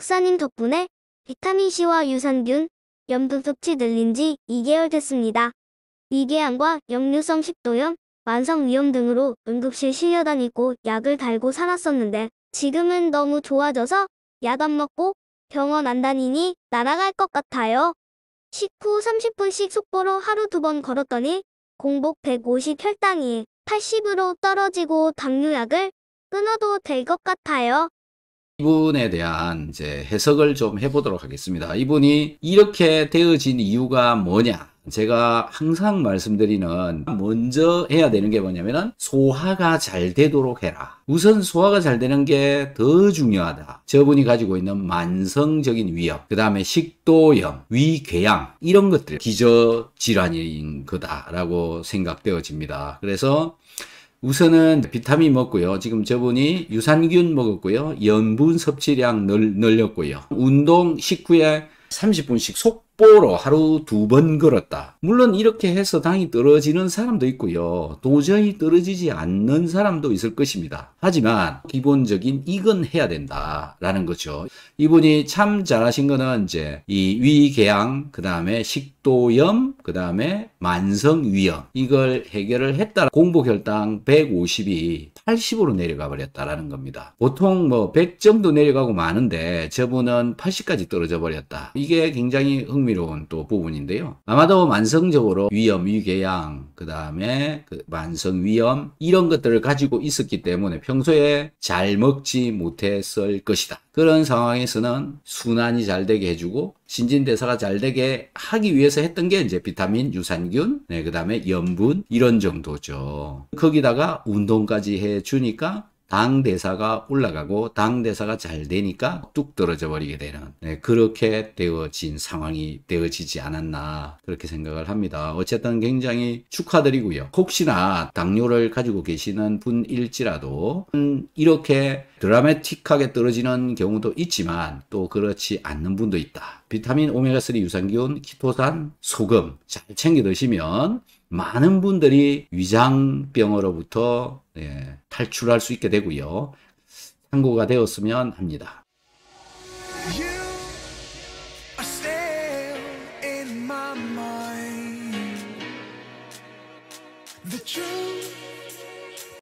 박사님 덕분에 비타민C와 유산균, 염분 섭취 늘린 지 2개월 됐습니다. 위궤양과 역류성 식도염, 만성 위염 등으로 응급실 실려 다니고 약을 달고 살았었는데 지금은 너무 좋아져서 약 안 먹고 병원 안 다니니 날아갈 것 같아요. 식후 30분씩 속보로 하루 두 번 걸었더니 공복 150 혈당이 80으로 떨어지고 당뇨약을 끊어도 될 것 같아요. 이분에 대한 이제 해석을 좀 해보도록 하겠습니다. 이분이 이렇게 되어진 이유가 뭐냐? 제가 항상 말씀드리는 먼저 해야 되는 게 뭐냐면은 소화가 잘 되도록 해라. 우선 소화가 잘 되는 게 더 중요하다. 저분이 가지고 있는 만성적인 위염, 그 다음에 식도염, 위궤양 이런 것들 기저 질환인 거다라고 생각되어집니다. 그래서 우선은 비타민 먹고요. 지금 저분이 유산균 먹었고요. 염분 섭취량 늘, 늘렸고요. 운동 식후에 30분씩 속 뽀로 하루 두 번 걸었다. 물론 이렇게 해서 당이 떨어지는 사람도 있고요. 도저히 떨어지지 않는 사람도 있을 것입니다. 하지만 기본적인 이건 해야 된다라는 거죠. 이분이 참 잘하신 거는 이제 이 위궤양, 그 다음에 식도염, 그 다음에 만성위염 이걸 해결을 했다. 공복혈당 150이 80으로 내려가 버렸다라는 겁니다. 보통 뭐 100 정도 내려가고 많은데 저분은 80까지 떨어져 버렸다. 이게 굉장히 흥미 흥미로운 또 부분인데요. 아마도 만성적으로 위염, 위궤양, 그 다음에 그 만성 위염 이런 것들을 가지고 있었기 때문에 평소에 잘 먹지 못했을 것이다. 그런 상황에서는 순환이 잘 되게 해주고 신진대사가 잘 되게 하기 위해서 했던 게 이제 비타민, 유산균, 네, 그 다음에 염분 이런 정도죠. 거기다가 운동까지 해주니까 당 대사가 올라가고 당 대사가 잘 되니까 뚝 떨어져 버리게 되는 네, 그렇게 되어진 상황이 되어지지 않았나 그렇게 생각을 합니다. 어쨌든 굉장히 축하드리고요. 혹시나 당뇨를 가지고 계시는 분일지라도 음, 이렇게 드라마틱하게 떨어지는 경우도 있지만 또 그렇지 않는 분도 있다. 비타민 오메가3 유산균, 키토산, 소금 잘 챙겨 드시면 많은 분들이 위장병으로부터 예, 탈출할 수 있게 되고요. 참고가 되었으면 합니다.